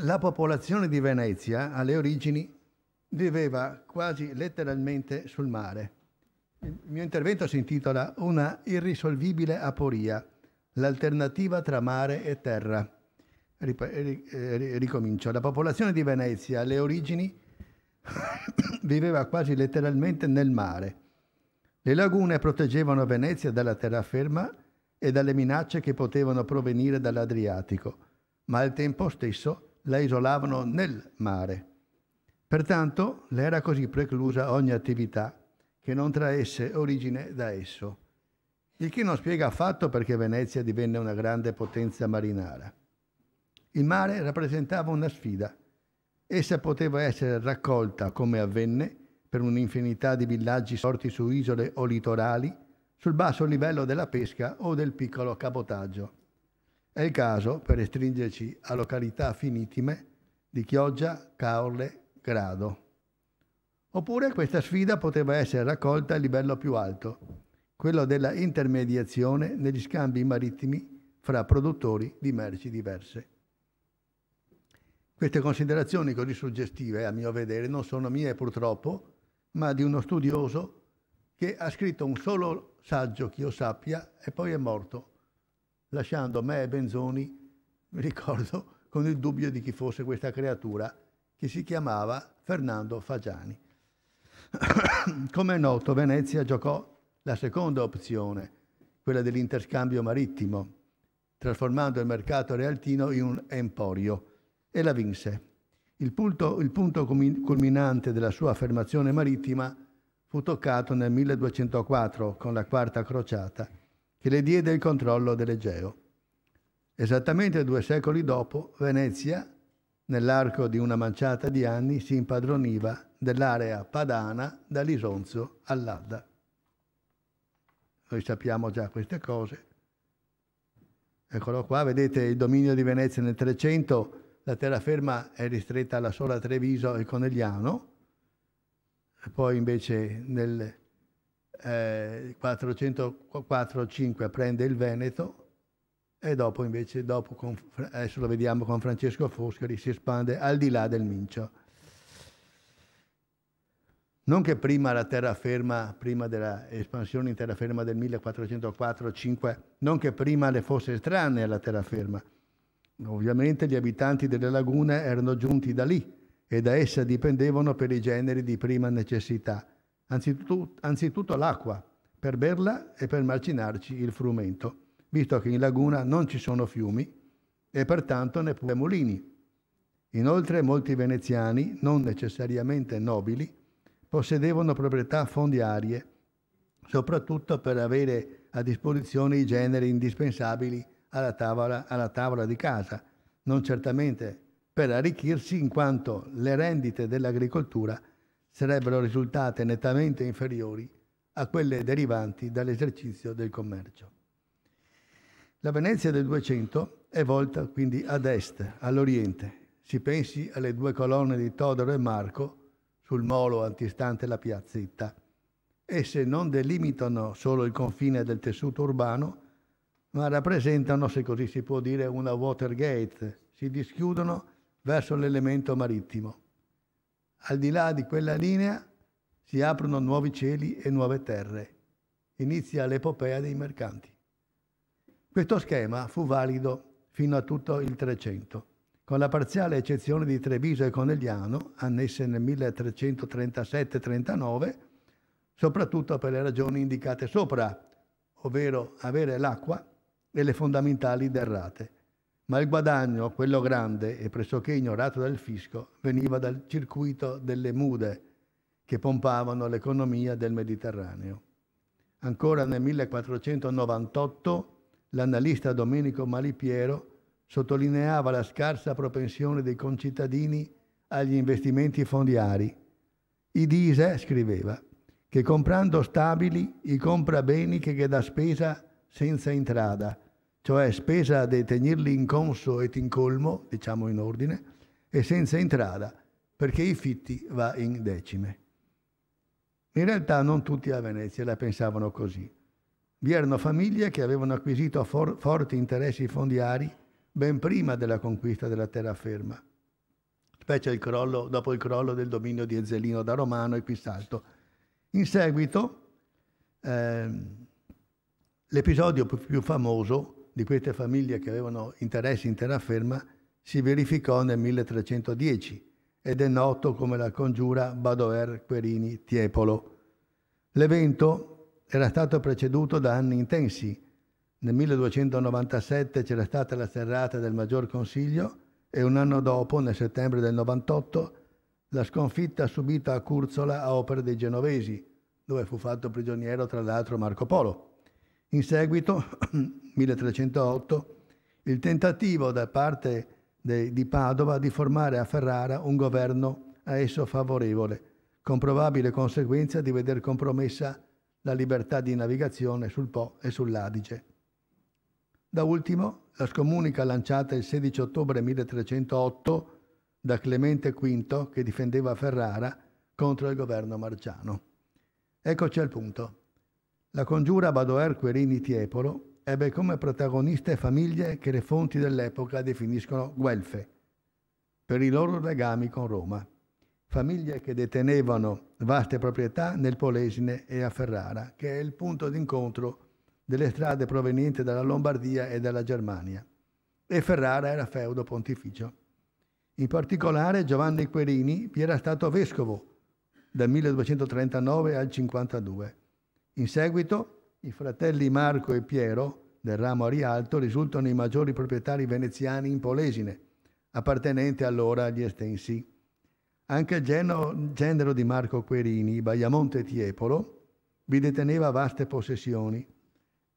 La popolazione di Venezia alle origini viveva quasi letteralmente sul mare. Il mio intervento si intitola Una irrisolvibile aporia, l'alternativa tra mare e terra. Eh, ricomincio. La popolazione di Venezia alle origini viveva quasi letteralmente nel mare. Le lagune proteggevano Venezia dalla terraferma e dalle minacce che potevano provenire dall'Adriatico, ma al tempo stesso la isolavano nel mare. Pertanto le era così preclusa ogni attività che non traesse origine da esso, il che non spiega affatto perché Venezia divenne una grande potenza marinara. Il mare rappresentava una sfida. Essa poteva essere raccolta, come avvenne, per un'infinità di villaggi sorti su isole o litorali, sul basso livello della pesca o del piccolo cabotaggio. È il caso per restringerci a località finitime di Chioggia, Caorle, Grado. Oppure questa sfida poteva essere raccolta a livello più alto, quello della intermediazione negli scambi marittimi fra produttori di merci diverse. Queste considerazioni così suggestive, a mio vedere, non sono mie purtroppo, ma di uno studioso che ha scritto un solo saggio che io sappia e poi è morto lasciando me e Benzoni, mi ricordo, con il dubbio di chi fosse questa creatura che si chiamava Fernando Fagiani. Come è noto, Venezia giocò la seconda opzione, quella dell'interscambio marittimo, trasformando il mercato realtino in un emporio, e la vinse. Il punto, il punto culminante della sua affermazione marittima fu toccato nel 1204 con la Quarta Crociata, che le diede il controllo dell'Egeo. Esattamente due secoli dopo, Venezia, nell'arco di una manciata di anni, si impadroniva dell'area padana dall'Isonzo Lisonzo all'Adda. Noi sappiamo già queste cose. Eccolo qua, vedete il dominio di Venezia nel 300, la terraferma è ristretta alla sola Treviso e Conegliano, e poi invece nel eh, 404-5 prende il Veneto e dopo invece, dopo con, adesso lo vediamo con Francesco Foscari, si espande al di là del Mincio. Non che prima la terraferma, prima dell'espansione in terraferma del 1404-5, non che prima le fosse estranea alla terraferma. Ovviamente gli abitanti delle lagune erano giunti da lì e da essa dipendevano per i generi di prima necessità anzitutto, anzitutto l'acqua, per berla e per macinarci il frumento, visto che in laguna non ci sono fiumi e pertanto neppure mulini. Inoltre molti veneziani, non necessariamente nobili, possedevano proprietà fondiarie, soprattutto per avere a disposizione i generi indispensabili alla tavola, alla tavola di casa, non certamente per arricchirsi in quanto le rendite dell'agricoltura sarebbero risultate nettamente inferiori a quelle derivanti dall'esercizio del commercio. La Venezia del 200 è volta quindi ad est, all'oriente. Si pensi alle due colonne di Todoro e Marco sul molo antistante la piazzetta. Esse non delimitano solo il confine del tessuto urbano, ma rappresentano, se così si può dire, una Watergate, si dischiudono verso l'elemento marittimo al di là di quella linea si aprono nuovi cieli e nuove terre. Inizia l'epopea dei mercanti. Questo schema fu valido fino a tutto il 300, con la parziale eccezione di Treviso e Conegliano, annesse nel 1337-39, soprattutto per le ragioni indicate sopra, ovvero avere l'acqua e le fondamentali derrate ma il guadagno, quello grande e pressoché ignorato dal fisco, veniva dal circuito delle mude che pompavano l'economia del Mediterraneo. Ancora nel 1498 l'analista Domenico Malipiero sottolineava la scarsa propensione dei concittadini agli investimenti fondiari. Idise scriveva che comprando stabili i compra beni che da spesa senza intrada cioè spesa di tenerli in conso e in colmo, diciamo in ordine, e senza entrata, perché i fitti va in decime. In realtà non tutti a Venezia la pensavano così. Vi erano famiglie che avevano acquisito for forti interessi fondiari ben prima della conquista della terraferma, specie il crollo, dopo il crollo del dominio di Ezzelino da Romano e Pissalto. In seguito, ehm, l'episodio più famoso di queste famiglie che avevano interessi in terraferma si verificò nel 1310 ed è noto come la congiura Badoer Querini Tiepolo. L'evento era stato preceduto da anni intensi. Nel 1297 c'era stata la serrata del Maggior Consiglio e un anno dopo, nel settembre del 98, la sconfitta subita a Curzola a opera dei genovesi, dove fu fatto prigioniero tra l'altro Marco Polo. In seguito, 1308, il tentativo da parte de, di Padova di formare a Ferrara un governo a esso favorevole, con probabile conseguenza di veder compromessa la libertà di navigazione sul Po e sull'Adige. Da ultimo, la scomunica lanciata il 16 ottobre 1308 da Clemente V, che difendeva Ferrara, contro il governo marciano. Eccoci al punto. La congiura Badoer Querini Tiepolo ebbe come protagoniste famiglie che le fonti dell'epoca definiscono guelfe, per i loro legami con Roma, famiglie che detenevano vaste proprietà nel Polesine e a Ferrara, che è il punto d'incontro delle strade provenienti dalla Lombardia e dalla Germania, e Ferrara era feudo pontificio. In particolare Giovanni Querini vi era stato vescovo dal 1239 al 52 in seguito i fratelli Marco e Piero del ramo Arialto risultano i maggiori proprietari veneziani in Polesine, appartenente allora agli Estensi. Anche il genero di Marco Querini, Baiamonte Tiepolo, vi deteneva vaste possessioni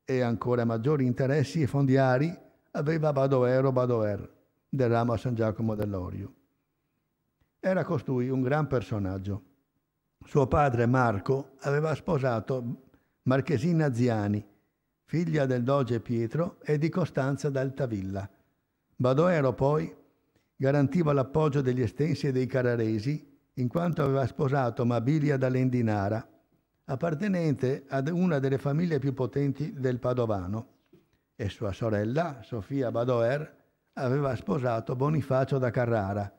e ancora maggiori interessi e fondiari aveva Badoero Badoer del ramo a San Giacomo dell'Orio. Era costui un gran personaggio. Suo padre Marco aveva sposato Marchesina Ziani, figlia del doge Pietro e di Costanza d'Altavilla. Badoero poi garantiva l'appoggio degli estensi e dei cararesi, in quanto aveva sposato Mabilia da Lendinara, appartenente ad una delle famiglie più potenti del Padovano, e sua sorella, Sofia Badoer, aveva sposato Bonifacio da Carrara.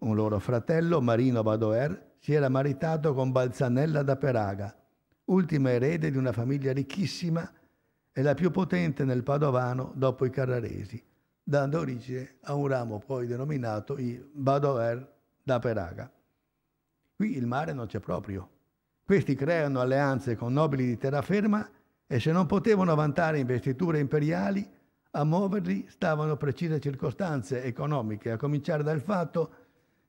Un loro fratello, Marino Badoer, si era maritato con Balzanella da Peraga, ultima erede di una famiglia ricchissima e la più potente nel Padovano dopo i Carraresi, dando origine a un ramo poi denominato i Badoer da Peraga. Qui il mare non c'è proprio. Questi creano alleanze con nobili di terraferma e se non potevano vantare investiture imperiali, a muoverli stavano precise circostanze economiche, a cominciare dal fatto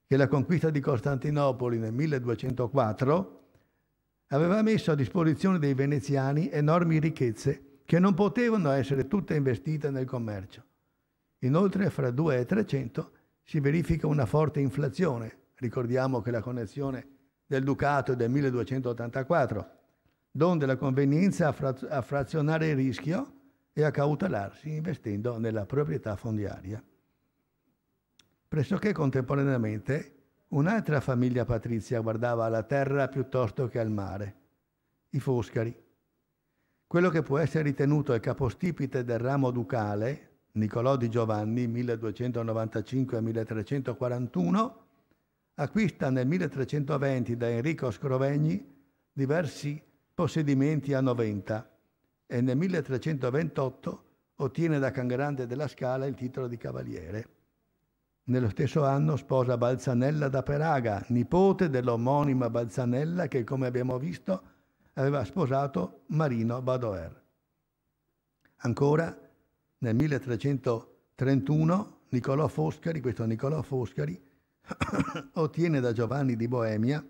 che la conquista di Costantinopoli nel 1204 aveva messo a disposizione dei veneziani enormi ricchezze che non potevano essere tutte investite nel commercio. Inoltre, fra 2 e 300 si verifica una forte inflazione. Ricordiamo che la connessione del Ducato è del 1284, donde la convenienza a, fra a frazionare il rischio e a cautelarsi investendo nella proprietà fondiaria. Pressoché contemporaneamente Un'altra famiglia patrizia guardava alla terra piuttosto che al mare, i Foscari. Quello che può essere ritenuto il capostipite del ramo ducale, Niccolò di Giovanni 1295-1341, acquista nel 1320 da Enrico Scrovegni diversi possedimenti a Noventa e nel 1328 ottiene da Cangrande della Scala il titolo di cavaliere. Nello stesso anno sposa Balzanella da Peraga, nipote dell'omonima Balzanella che, come abbiamo visto, aveva sposato Marino Badoer. Ancora, nel 1331, Niccolò Foscari, questo Niccolò Foscari, ottiene da Giovanni di Boemia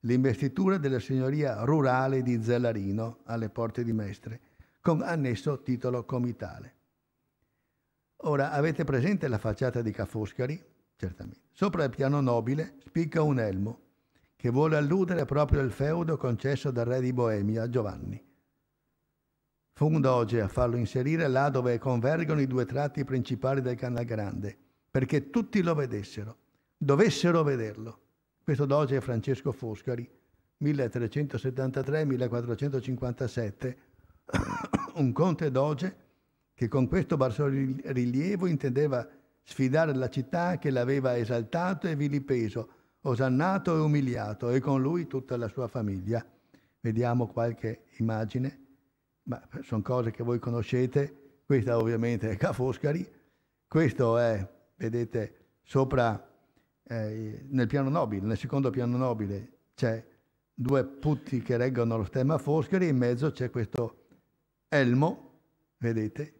l'investitura della signoria rurale di Zellarino alle porte di Mestre, con annesso titolo comitale. Ora, avete presente la facciata di Ca' Foscari? Certamente. Sopra il piano nobile spicca un elmo che vuole alludere proprio al feudo concesso dal re di Boemia, Giovanni. Fu un doge a farlo inserire là dove convergono i due tratti principali del Canal Grande, perché tutti lo vedessero, dovessero vederlo. Questo doge è Francesco Foscari, 1373-1457, un conte doge che con questo bassorilievo intendeva sfidare la città che l'aveva esaltato e vilipeso, osannato e umiliato, e con lui tutta la sua famiglia. Vediamo qualche immagine, ma sono cose che voi conoscete. Questa ovviamente è Cafoscari, questo è, vedete, sopra eh, nel piano nobile, nel secondo piano nobile c'è due putti che reggono lo stemma Foscari, in mezzo c'è questo elmo, vedete,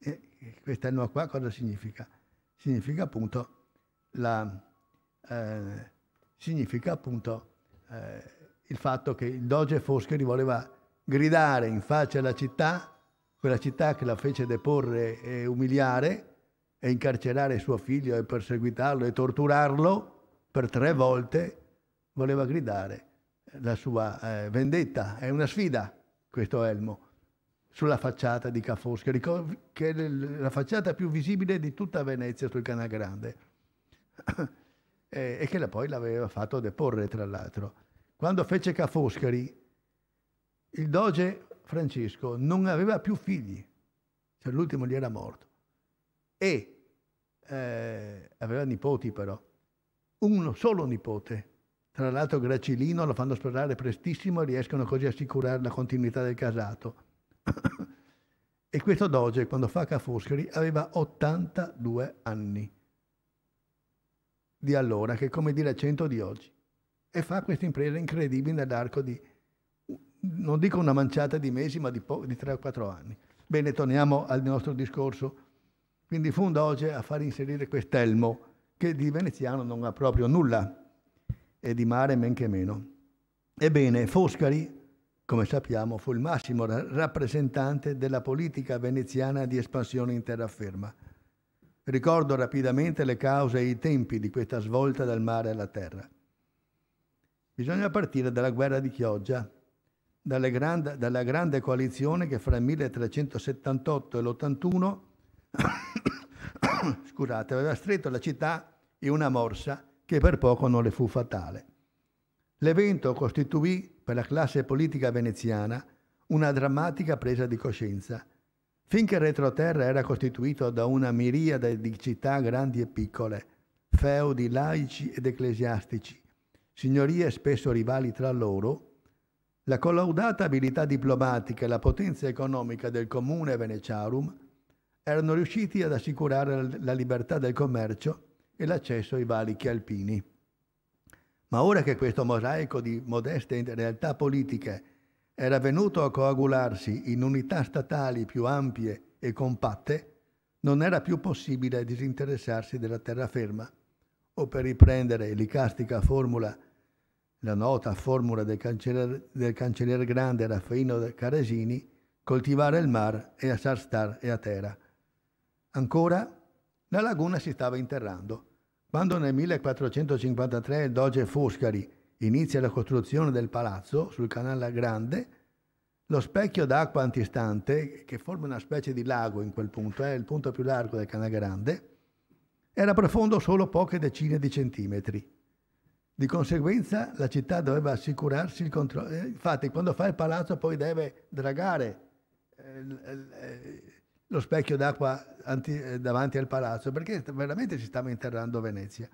e questa no qua cosa significa? Significa appunto, la, eh, significa appunto eh, il fatto che il doge Foscheri voleva gridare in faccia alla città, quella città che la fece deporre e umiliare e incarcerare suo figlio e perseguitarlo e torturarlo per tre volte, voleva gridare la sua eh, vendetta. È una sfida questo elmo sulla facciata di Ca' Fosca, che è la facciata più visibile di tutta Venezia sul Canal Grande, e, che poi l'aveva fatto deporre, tra l'altro. Quando fece Ca' Foscari, il doge Francesco non aveva più figli, cioè l'ultimo gli era morto, e eh, aveva nipoti però, uno solo nipote, tra l'altro Gracilino lo fanno sposare prestissimo e riescono così a assicurare la continuità del casato. e questo doge, quando fa Cafoscari, aveva 82 anni di allora, che è come dire 100 di oggi. E fa questa impresa incredibile nell'arco di, non dico una manciata di mesi, ma di, di 3 o 4 anni. Bene, torniamo al nostro discorso. Quindi fu un doge a far inserire quest'elmo, che di veneziano non ha proprio nulla, e di mare men che meno. Ebbene, Foscari come sappiamo, fu il massimo rappresentante della politica veneziana di espansione in terraferma. Ricordo rapidamente le cause e i tempi di questa svolta dal mare alla terra. Bisogna partire dalla guerra di Chioggia, grande, dalla grande coalizione che fra il 1378 e l'81 scusate, aveva stretto la città in una morsa che per poco non le fu fatale. L'evento costituì per la classe politica veneziana una drammatica presa di coscienza. Finché il retroterra era costituito da una miriade di città grandi e piccole, feudi laici ed ecclesiastici, signorie spesso rivali tra loro, la collaudata abilità diplomatica e la potenza economica del comune veneciarum erano riusciti ad assicurare la libertà del commercio e l'accesso ai valichi alpini. Ma ora che questo mosaico di modeste realtà politiche era venuto a coagularsi in unità statali più ampie e compatte, non era più possibile disinteressarsi della terraferma o per riprendere l'icastica formula, la nota formula del cancelliere, del cancelliere grande Raffaino Caresini, coltivare il mar e a sarstar e a terra. Ancora, la laguna si stava interrando quando nel 1453 il doge Foscari inizia la costruzione del palazzo sul canale Grande, lo specchio d'acqua antistante, che forma una specie di lago in quel punto, è eh, il punto più largo del canale Grande, era profondo solo poche decine di centimetri. Di conseguenza la città doveva assicurarsi il controllo. Eh, infatti quando fa il palazzo poi deve dragare eh, lo specchio d'acqua anti, eh, davanti al palazzo, perché veramente si stava interrando Venezia.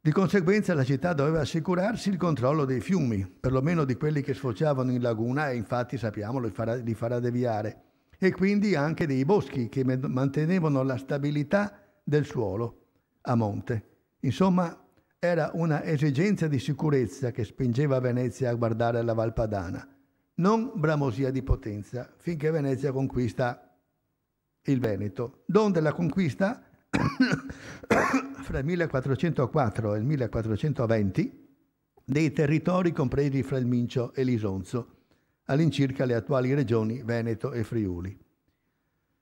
Di conseguenza la città doveva assicurarsi il controllo dei fiumi, perlomeno di quelli che sfociavano in laguna e infatti sappiamo li farà, li farà deviare, e quindi anche dei boschi che mantenevano la stabilità del suolo a monte. Insomma, era una esigenza di sicurezza che spingeva Venezia a guardare la Valpadana non bramosia di potenza, finché Venezia conquista il Veneto, donde la conquista fra il 1404 e il 1420 dei territori compresi fra il Mincio e l'Isonzo, all'incirca le attuali regioni Veneto e Friuli.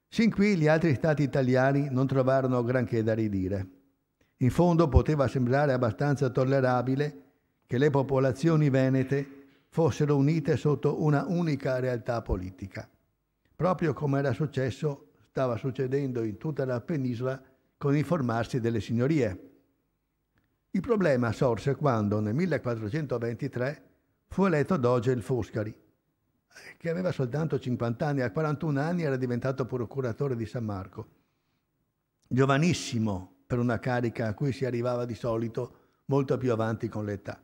Sin qui gli altri stati italiani non trovarono granché da ridire. In fondo poteva sembrare abbastanza tollerabile che le popolazioni venete fossero unite sotto una unica realtà politica, proprio come era successo, stava succedendo in tutta la penisola con il formarsi delle signorie. Il problema sorse quando nel 1423 fu eletto doge il Foscari, eh, che aveva soltanto 50 anni, a 41 anni era diventato procuratore di San Marco. Giovanissimo per una carica a cui si arrivava di solito molto più avanti con l'età.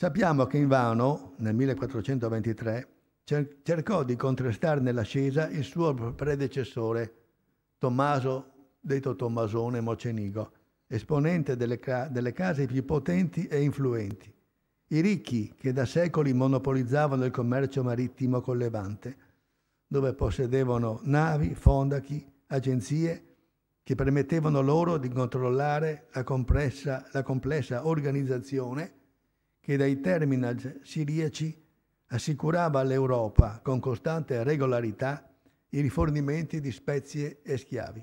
Sappiamo che invano, nel 1423, cer cercò di contrastare nell'ascesa il suo predecessore, Tommaso, detto Tommasone Mocenigo, esponente delle, ca delle case più potenti e influenti. I ricchi che da secoli monopolizzavano il commercio marittimo col Levante, dove possedevano navi, fondachi, agenzie che permettevano loro di controllare la, compressa, la complessa organizzazione che dai terminal siriaci assicurava all'Europa con costante regolarità i rifornimenti di spezie e schiavi.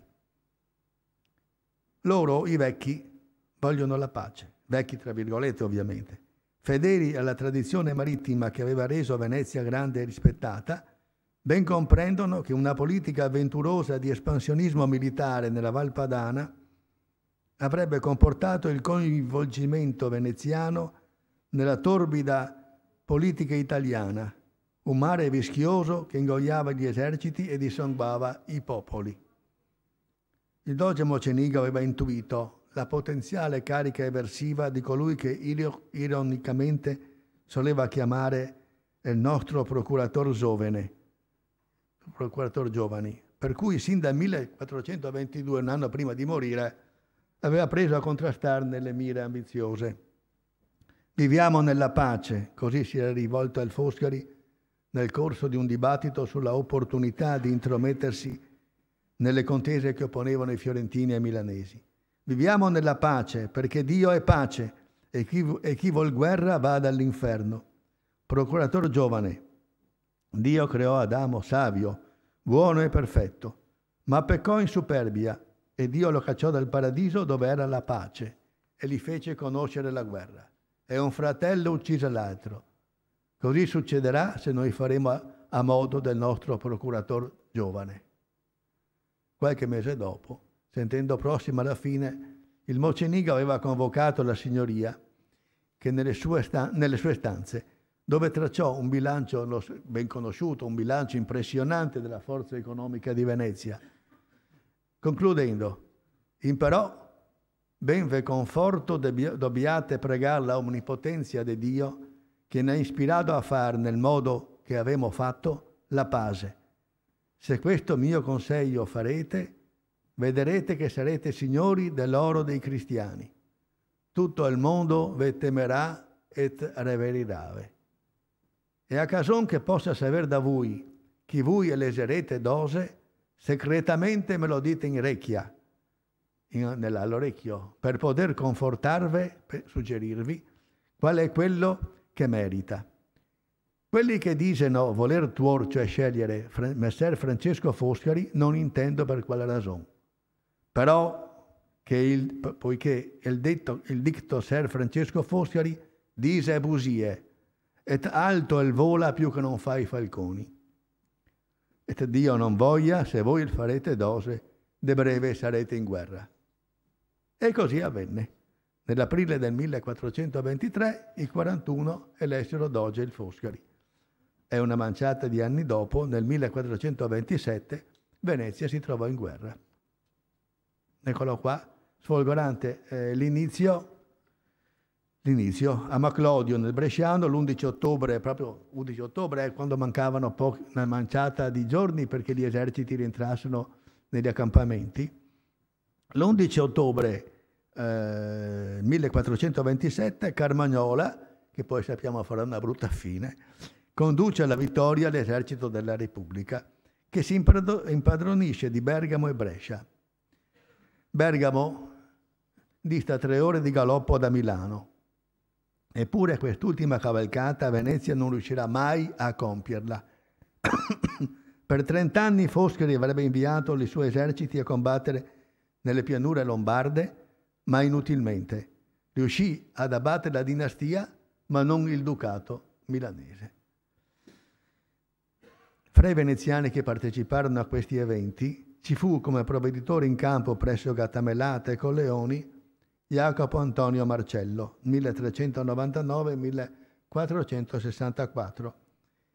Loro, i vecchi, vogliono la pace, vecchi tra virgolette ovviamente, fedeli alla tradizione marittima che aveva reso Venezia grande e rispettata, ben comprendono che una politica avventurosa di espansionismo militare nella Val Padana avrebbe comportato il coinvolgimento veneziano nella torbida politica italiana, un mare vischioso che ingoiava gli eserciti e dissanguava i popoli. Il doge Mocenigo aveva intuito la potenziale carica eversiva di colui che ironicamente soleva chiamare il nostro procuratore giovane, procuratore giovani, per cui sin dal 1422, un anno prima di morire, aveva preso a contrastarne le mire ambiziose. Viviamo nella pace, così si era rivolto al Foscari nel corso di un dibattito sulla opportunità di intromettersi nelle contese che opponevano i fiorentini e i milanesi. Viviamo nella pace perché Dio è pace e chi, e chi vuol guerra va dall'inferno. Procurator giovane, Dio creò Adamo savio, buono e perfetto, ma peccò in superbia e Dio lo cacciò dal paradiso dove era la pace e gli fece conoscere la guerra e un fratello uccise l'altro. Così succederà se noi faremo a, modo del nostro procuratore giovane. Qualche mese dopo, sentendo prossima la fine, il Mocenigo aveva convocato la signoria che nelle sue, stan- nelle sue stanze dove tracciò un bilancio ben conosciuto, un bilancio impressionante della forza economica di Venezia. Concludendo, imparò Ben ve conforto dobbiate pregare la omnipotenza di Dio che ne ha ispirato a fare nel modo che avemo fatto la pace. Se questo mio consiglio farete, vedrete che sarete signori dell'oro dei cristiani. Tutto il mondo ve temerà e reverirà. E a cason che possa saper da voi, chi voi eleserete dose, secretamente me lo dite in recchia, nell'orecchio per poter confortarvi, per suggerirvi qual è quello che merita. Quelli che dicono voler tuor, cioè scegliere Messer Francesco Foscari, non intendo per quale ragione. Però, che il, poiché il, detto, il dicto Ser Francesco Foscari dice busie, et alto il vola più che non fa i falconi. Et Dio non voglia, se voi il farete dose, de breve sarete in guerra. E così avvenne. Nell'aprile del 1423 il 41 elessero doge il Foscari. E una manciata di anni dopo, nel 1427, Venezia si trovò in guerra. Eccolo qua, sfolgorante eh, l'inizio l'inizio a Maclodio nel Bresciano l'11 ottobre, proprio 11 ottobre è quando mancavano po- una manciata di giorni perché gli eserciti rientrassero negli accampamenti l'11 ottobre eh, 1427 Carmagnola, che poi sappiamo farà una brutta fine, conduce alla vittoria l'esercito della Repubblica che si impadronisce di Bergamo e Brescia. Bergamo dista tre ore di galoppo da Milano, eppure quest'ultima cavalcata Venezia non riuscirà mai a compierla. per trent'anni Foscari avrebbe inviato i suoi eserciti a combattere nelle pianure lombarde, ma inutilmente. Riuscì ad abbattere la dinastia, ma non il ducato milanese. Fra i veneziani che parteciparono a questi eventi ci fu come provveditore in campo presso Gattamelate e Colleoni Jacopo Antonio Marcello, 1399-1464,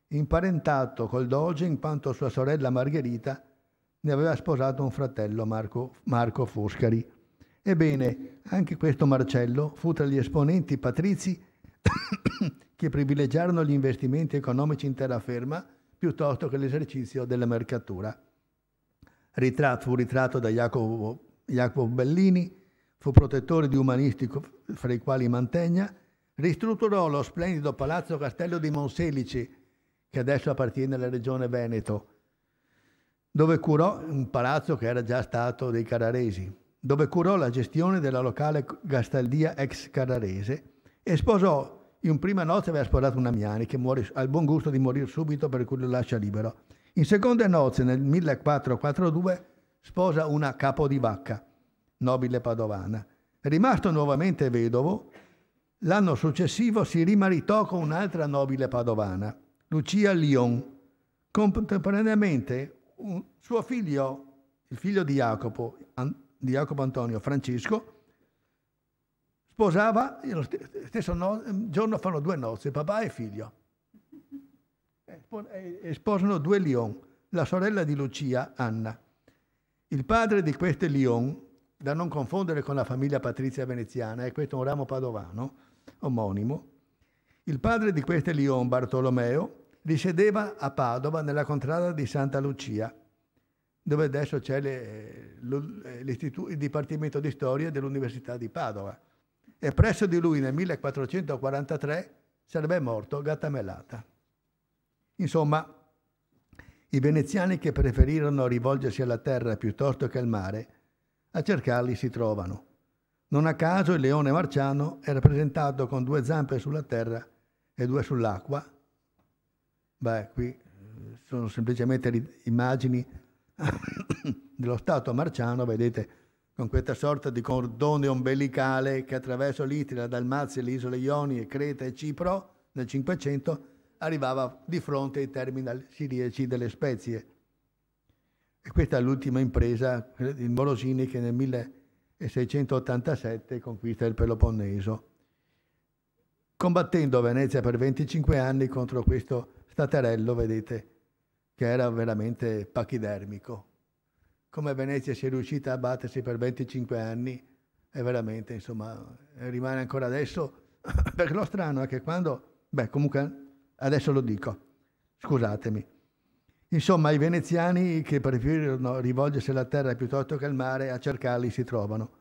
imparentato col doge in quanto sua sorella Margherita ne aveva sposato un fratello, Marco, Marco Foscari. Ebbene, anche questo Marcello fu tra gli esponenti patrizi che privilegiarono gli investimenti economici in terraferma piuttosto che l'esercizio della mercatura. Ritratto, fu ritratto da Jacopo, Jacopo Bellini, fu protettore di umanisti fra i quali Mantegna, ristrutturò lo splendido palazzo castello di Monselice, che adesso appartiene alla regione Veneto, dove curò un palazzo che era già stato dei Carraresi, dove curò la gestione della locale gastaldia ex Carrarese e sposò in prima nozze aveva sposato un Amiani che muore, ha il buon gusto di morire subito per cui lo lascia libero. In seconde nozze nel 1442 sposa una Capodivacca, nobile padovana. Rimasto nuovamente vedovo, l'anno successivo si rimaritò con un'altra nobile padovana, Lucia Lyon. Contemporaneamente un suo figlio, il figlio di Jacopo, di Jacopo Antonio Francesco, sposava lo stesso no, giorno fanno due nozze, papà e figlio. E sposano due Lion, la sorella di Lucia, Anna. Il padre di queste Lion, da non confondere con la famiglia patrizia veneziana, è questo un ramo padovano, omonimo, il padre di queste Lion, Bartolomeo, risiedeva a Padova nella contrada di Santa Lucia, dove adesso c'è eh, il Dipartimento di Storia dell'Università di Padova. E presso di lui nel 1443 sarebbe morto Gattamelata. Insomma, i veneziani che preferirono rivolgersi alla terra piuttosto che al mare, a cercarli si trovano. Non a caso il leone marciano è rappresentato con due zampe sulla terra e due sull'acqua, Beh, qui eh, sono semplicemente immagini dello Stato marciano, vedete, con questa sorta di cordone ombelicale che attraverso l'Italia, la Dalmazia, le isole Ionie, Creta e Cipro nel 500 arrivava di fronte ai terminal siriaci delle spezie. E questa è l'ultima impresa di Morosini che nel 1687 conquista il Peloponneso, combattendo Venezia per 25 anni contro questo staterello, vedete, che era veramente pachidermico. Come Venezia si è riuscita a battersi per 25 anni, è veramente, insomma, rimane ancora adesso. Perché lo strano è che quando... Beh, comunque adesso lo dico, scusatemi. Insomma, i veneziani che preferirono rivolgersi alla terra piuttosto che al mare, a cercarli si trovano.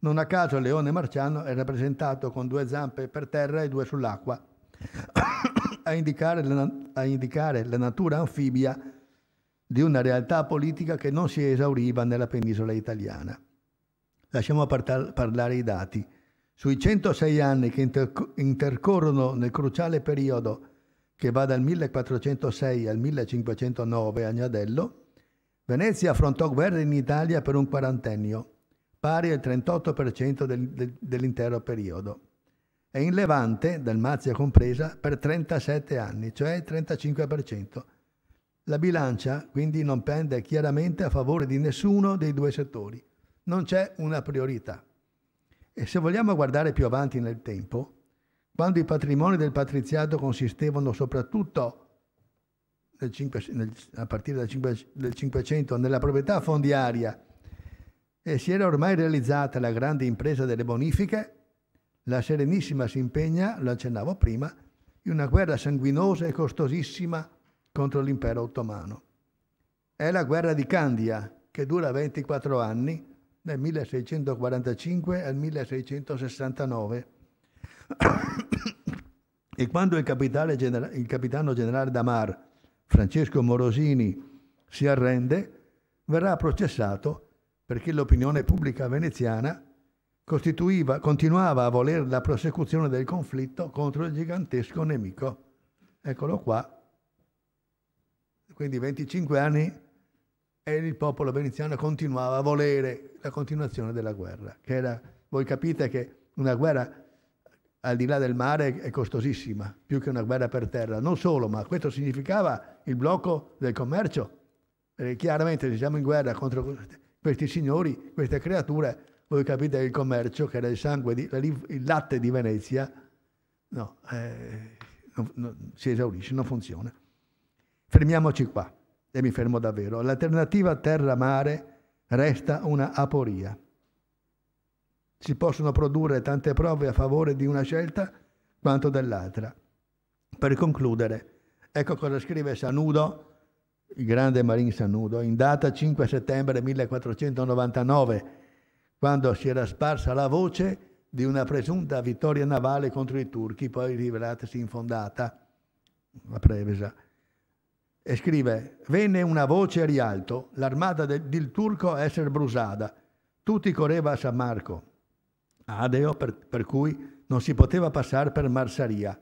Non a caso il leone marciano è rappresentato con due zampe per terra e due sull'acqua a indicare, la, a indicare la natura anfibia di una realtà politica che non si esauriva nella penisola italiana. Lasciamo partar, parlare i dati. Sui 106 anni che interco intercorrono nel cruciale periodo che va dal 1406 al 1509 a Gnadello, Venezia affrontò guerre in Italia per un quarantennio, pari al 38% del, del, dell'intero periodo e in Levante, Dalmazia compresa, per 37 anni, cioè il 35%. La bilancia quindi non pende chiaramente a favore di nessuno dei due settori. Non c'è una priorità. E se vogliamo guardare più avanti nel tempo, quando i patrimoni del patriziato consistevano soprattutto nel 5, nel, a partire dal, 5, del 500 nella proprietà fondiaria e si era ormai realizzata la grande impresa delle bonifiche, la Serenissima si impegna, lo accennavo prima, in una guerra sanguinosa e costosissima contro l'impero ottomano. È la guerra di Candia, che dura 24 anni, dal 1645 al 1669. e quando il, genera- il capitano generale d'Amar, Francesco Morosini, si arrende, verrà processato perché l'opinione pubblica veneziana continuava a volere la prosecuzione del conflitto contro il gigantesco nemico. Eccolo qua. Quindi 25 anni e il popolo veneziano continuava a volere la continuazione della guerra, che era, voi capite che una guerra al di là del mare è costosissima, più che una guerra per terra. Non solo, ma questo significava il blocco del commercio. Perché chiaramente se siamo in guerra contro questi signori, queste creature, voi capite che il commercio, che era il, sangue di, il latte di Venezia, no, eh, no, no, si esaurisce, non funziona. Fermiamoci qua, e mi fermo davvero. L'alternativa terra-mare resta una aporia. Si possono produrre tante prove a favore di una scelta quanto dell'altra. Per concludere, ecco cosa scrive Sanudo, il grande Marin Sanudo, in data 5 settembre 1499 quando si era sparsa la voce di una presunta vittoria navale contro i turchi, poi rivelatasi infondata, la Prevesa. E scrive, venne una voce a rialto, l'armata del turco a essere brusata, tutti correva a San Marco, Adeo, per, per cui non si poteva passare per Marsaria.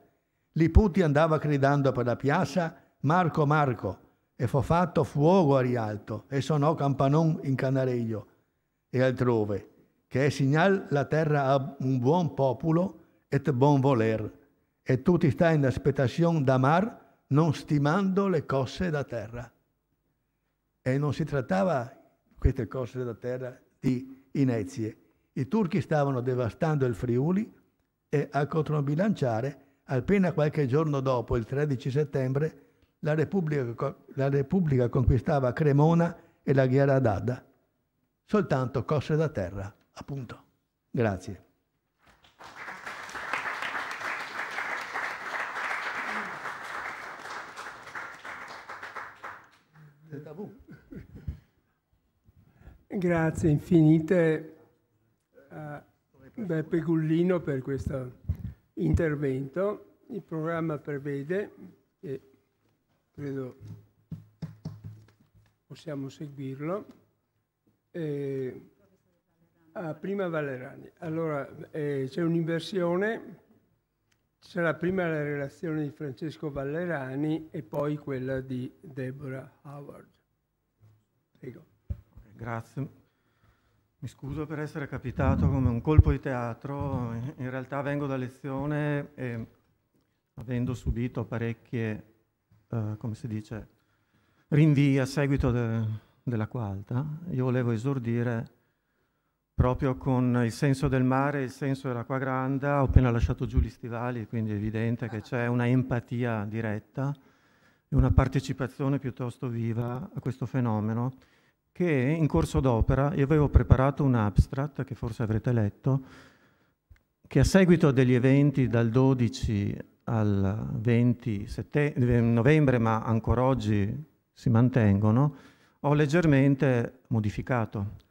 Liputi andava gridando per la piazza, Marco, Marco, e fu fatto fuoco a rialto, e sonò campanon in Canareggio e altrove che è segnal la terra a un buon popolo e buon voler, e tutti sta in aspettazione d'amar, non stimando le cose da terra. E non si trattava, queste cose da terra, di inezie. I turchi stavano devastando il Friuli e a controbilanciare, appena qualche giorno dopo, il 13 settembre, la Repubblica, la Repubblica conquistava Cremona e la Ghiera d'Adda, soltanto cose da terra appunto. Grazie. Grazie infinite a eh, Beppe Gullino per questo intervento. Il programma prevede, e credo possiamo seguirlo, eh, Ah, prima Valerani. Allora, eh, c'è un'inversione, sarà prima la relazione di Francesco Vallerani e poi quella di Deborah Howard. Prego. Grazie. Mi scuso per essere capitato come un colpo di teatro, in realtà vengo da lezione e avendo subito parecchie, eh, come si dice, rinvii a seguito de della quarta, eh, io volevo esordire proprio con il senso del mare il senso dell'acqua granda, ho appena lasciato giù gli stivali, quindi è evidente che c'è una empatia diretta e una partecipazione piuttosto viva a questo fenomeno, che in corso d'opera io avevo preparato un abstract, che forse avrete letto, che a seguito degli eventi dal 12 al 20 eh, novembre, ma ancora oggi si mantengono, ho leggermente modificato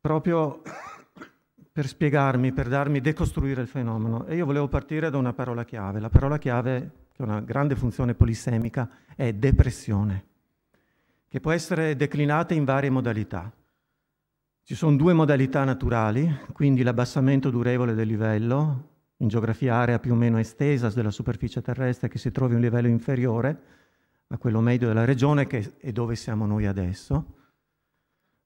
proprio per spiegarmi, per darmi, decostruire il fenomeno. E io volevo partire da una parola chiave. La parola chiave, che ha una grande funzione polissemica, è depressione, che può essere declinata in varie modalità. Ci sono due modalità naturali, quindi l'abbassamento durevole del livello, in geografia area più o meno estesa della superficie terrestre che si trovi a un livello inferiore a quello medio della regione che è dove siamo noi adesso,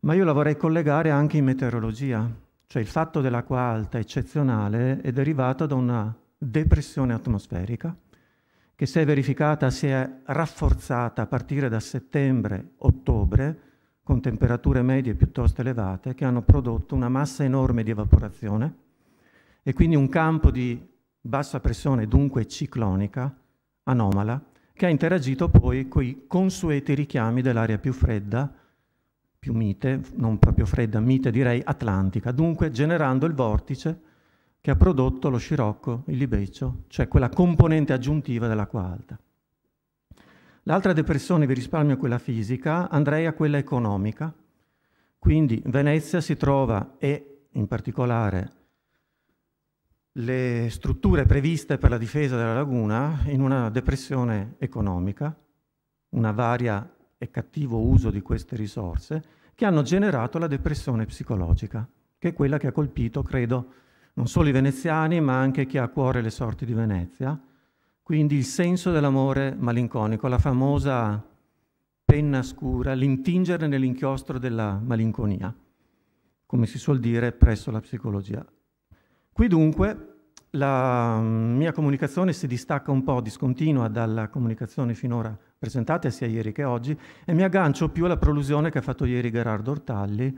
ma io la vorrei collegare anche in meteorologia, cioè il fatto dell'acqua alta eccezionale è derivato da una depressione atmosferica che si è verificata, si è rafforzata a partire da settembre-ottobre con temperature medie piuttosto elevate che hanno prodotto una massa enorme di evaporazione e quindi un campo di bassa pressione, dunque ciclonica, anomala, che ha interagito poi con i consueti richiami dell'aria più fredda più mite, non proprio fredda, mite direi atlantica, dunque generando il vortice che ha prodotto lo scirocco, il libeccio, cioè quella componente aggiuntiva dell'acqua alta. L'altra depressione, vi risparmio quella fisica, andrei a quella economica. Quindi Venezia si trova e in particolare le strutture previste per la difesa della laguna in una depressione economica, una varia e cattivo uso di queste risorse che hanno generato la depressione psicologica, che è quella che ha colpito, credo, non solo i veneziani, ma anche chi ha a cuore le sorti di Venezia. Quindi il senso dell'amore malinconico, la famosa penna scura, l'intingere nell'inchiostro della malinconia, come si suol dire presso la psicologia. Qui dunque la mm, mia comunicazione si distacca un po', discontinua dalla comunicazione finora presentata sia ieri che oggi e mi aggancio più alla prolusione che ha fatto ieri Gerardo Ortalli,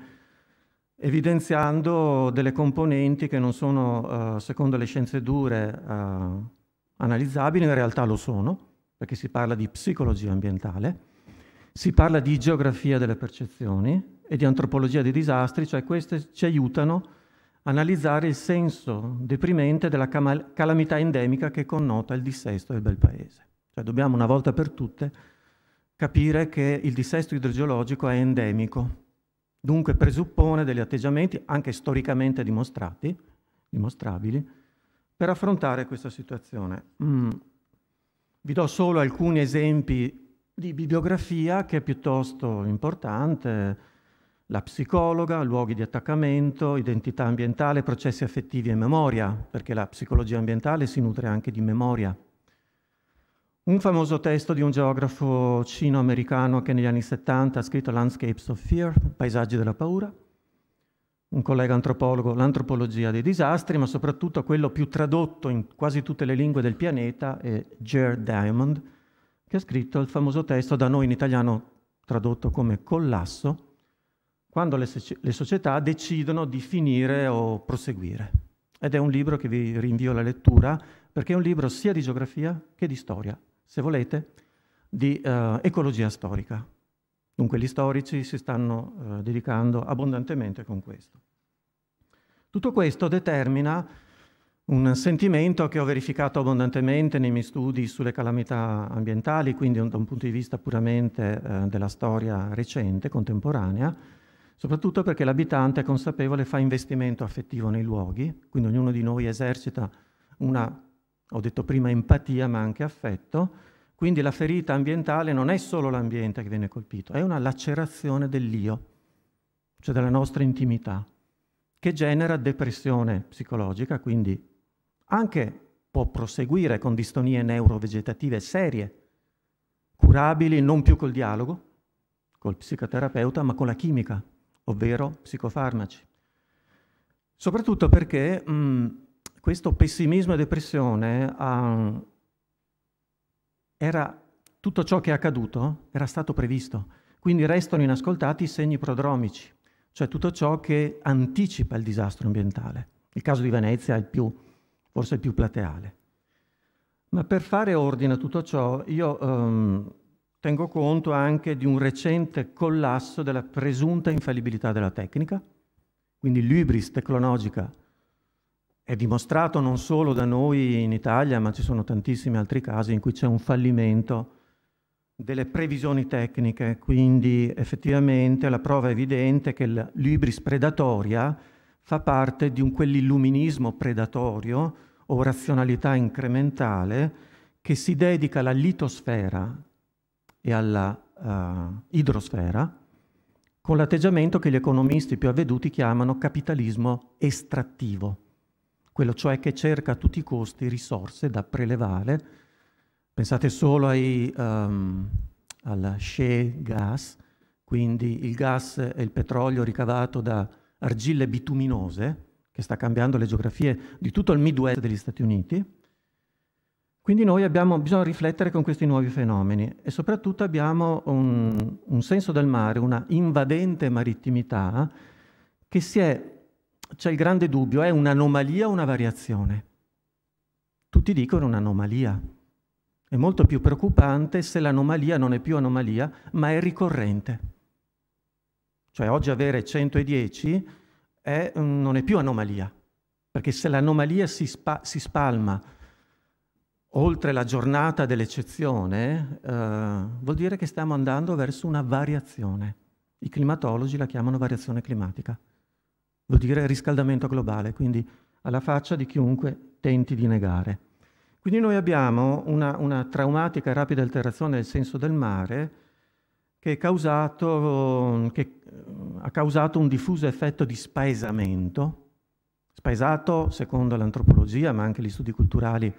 evidenziando delle componenti che non sono, eh, secondo le scienze dure, eh, analizzabili, in realtà lo sono, perché si parla di psicologia ambientale, si parla di geografia delle percezioni e di antropologia dei disastri, cioè queste ci aiutano analizzare il senso deprimente della calamità endemica che connota il dissesto del bel paese. Cioè dobbiamo una volta per tutte capire che il dissesto idrogeologico è endemico, dunque presuppone degli atteggiamenti anche storicamente dimostrati, dimostrabili, per affrontare questa situazione. Mm. Vi do solo alcuni esempi di bibliografia che è piuttosto importante, la psicologa, luoghi di attaccamento, identità ambientale, processi affettivi e memoria, perché la psicologia ambientale si nutre anche di memoria. Un famoso testo di un geografo cino-americano che negli anni 70 ha scritto Landscapes of Fear, Paesaggi della paura, un collega antropologo, L'antropologia dei disastri, ma soprattutto quello più tradotto in quasi tutte le lingue del pianeta è Jared Diamond, che ha scritto il famoso testo da noi in italiano tradotto come Collasso, quando le, le società decidono di finire o proseguire. Ed è un libro che vi rinvio alla lettura, perché è un libro sia di geografia che di storia, se volete, di eh, ecologia storica. Dunque gli storici si stanno eh, dedicando abbondantemente con questo. Tutto questo determina un sentimento che ho verificato abbondantemente nei miei studi sulle calamità ambientali, quindi da un punto di vista puramente eh, della storia recente, contemporanea, soprattutto perché l'abitante consapevole fa investimento affettivo nei luoghi, quindi ognuno di noi esercita una, ho detto prima, empatia ma anche affetto, quindi la ferita ambientale non è solo l'ambiente che viene colpito, è una lacerazione dell'io, cioè della nostra intimità, che genera depressione psicologica, quindi anche può proseguire con distonie neurovegetative serie, curabili non più col dialogo, col psicoterapeuta, ma con la chimica, ovvero psicofarmaci. Soprattutto perché mh, mm, questo pessimismo e depressione ah, era tutto ciò che è accaduto era stato previsto, quindi restano inascoltati i segni prodromici, cioè tutto ciò che anticipa il disastro ambientale. Il caso di Venezia è il più, forse il più plateale. Ma per fare ordine a tutto ciò, io um, tengo conto anche di un recente collasso della presunta infallibilità della tecnica, quindi l'ibris tecnologica è dimostrato non solo da noi in Italia, ma ci sono tantissimi altri casi in cui c'è un fallimento delle previsioni tecniche, quindi effettivamente la prova evidente è che l'ibris predatoria fa parte di un quell'illuminismo predatorio o razionalità incrementale che si dedica alla litosfera, e alla uh, idrosfera, con l'atteggiamento che gli economisti più avveduti chiamano capitalismo estrattivo, quello cioè che cerca a tutti i costi risorse da prelevare. Pensate solo ai, um, al shale gas, quindi il gas e il petrolio ricavato da argille bituminose, che sta cambiando le geografie di tutto il Midwest degli Stati Uniti, quindi noi abbiamo, bisogna riflettere con questi nuovi fenomeni e soprattutto abbiamo un, un senso del mare, una invadente marittimità che si è, c'è il grande dubbio, è un'anomalia o una variazione? Tutti dicono un'anomalia. È molto più preoccupante se l'anomalia non è più anomalia, ma è ricorrente. Cioè oggi avere 110 è, non è più anomalia, perché se l'anomalia si, spa, si spalma oltre la giornata dell'eccezione, eh, vuol dire che stiamo andando verso una variazione. I climatologi la chiamano variazione climatica. Vuol dire riscaldamento globale, quindi alla faccia di chiunque tenti di negare. Quindi noi abbiamo una, una traumatica e rapida alterazione del senso del mare che, causato, che eh, ha causato un diffuso effetto di spaesamento, spaesato secondo l'antropologia, ma anche gli studi culturali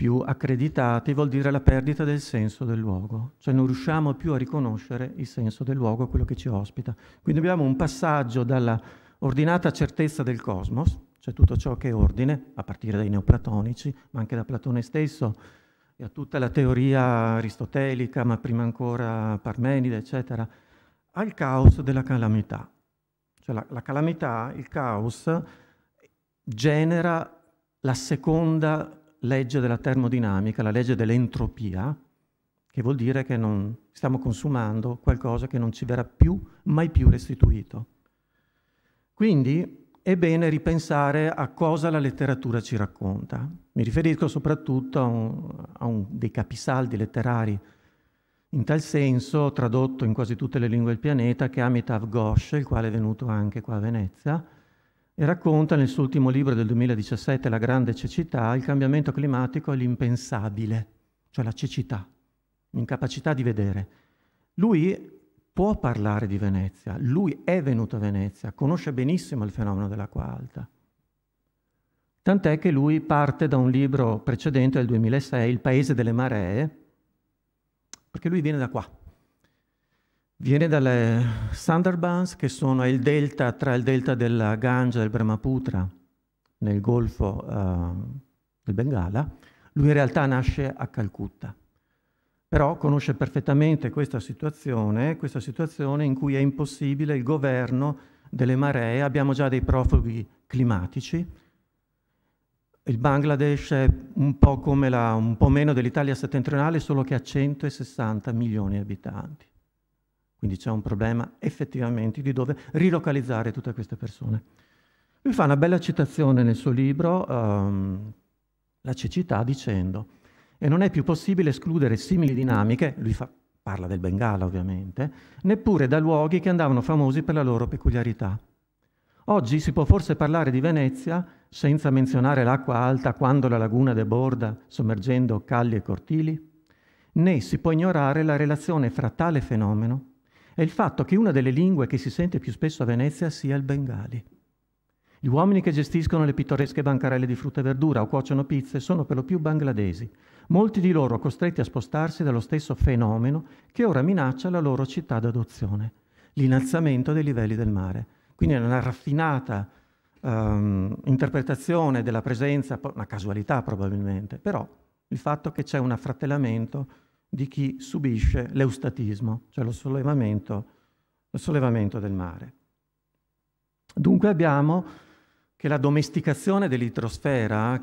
più accreditati vuol dire la perdita del senso del luogo, cioè non riusciamo più a riconoscere il senso del luogo, quello che ci ospita. Quindi abbiamo un passaggio dalla ordinata certezza del cosmos, cioè tutto ciò che è ordine, a partire dai neoplatonici, ma anche da Platone stesso, e a tutta la teoria aristotelica, ma prima ancora Parmenide, eccetera, al caos della calamità. Cioè la, la calamità, il caos, genera la seconda legge della termodinamica, la legge dell'entropia, che vuol dire che non stiamo consumando qualcosa che non ci verrà più, mai più restituito. Quindi è bene ripensare a cosa la letteratura ci racconta. Mi riferisco soprattutto a, un, a un, dei capisaldi letterari, in tal senso tradotto in quasi tutte le lingue del pianeta, che è Amitav Ghosh, il quale è venuto anche qua a Venezia, e racconta nel suo ultimo libro del 2017, La grande cecità, il cambiamento climatico è l'impensabile, cioè la cecità, l'incapacità di vedere. Lui può parlare di Venezia, lui è venuto a Venezia, conosce benissimo il fenomeno dell'acqua alta. Tant'è che lui parte da un libro precedente del 2006, Il paese delle maree, perché lui viene da qua. Viene dalle Sundarbans, che sono il delta tra il delta della Gangia e il Brahmaputra, nel golfo eh, del Bengala. Lui in realtà nasce a Calcutta, però conosce perfettamente questa situazione, questa situazione in cui è impossibile il governo delle maree, abbiamo già dei profughi climatici, il Bangladesh è un po', la, un po meno dell'Italia settentrionale, solo che ha 160 milioni di abitanti. Quindi c'è un problema effettivamente di dove rilocalizzare tutte queste persone. Lui fa una bella citazione nel suo libro, um, La cecità, dicendo, e non è più possibile escludere simili dinamiche, lui fa, parla del Bengala ovviamente, neppure da luoghi che andavano famosi per la loro peculiarità. Oggi si può forse parlare di Venezia senza menzionare l'acqua alta quando la laguna deborda, sommergendo calli e cortili? Né si può ignorare la relazione fra tale fenomeno è il fatto che una delle lingue che si sente più spesso a Venezia sia il bengali. Gli uomini che gestiscono le pittoresche bancarelle di frutta e verdura o cuociono pizze sono per lo più bangladesi, molti di loro costretti a spostarsi dallo stesso fenomeno che ora minaccia la loro città d'adozione, l'innalzamento dei livelli del mare. Quindi è una raffinata um, interpretazione della presenza, una casualità probabilmente, però il fatto che c'è un affratellamento di chi subisce l'eustatismo, cioè lo sollevamento, lo sollevamento del mare. Dunque abbiamo che la domesticazione dell'idrosfera,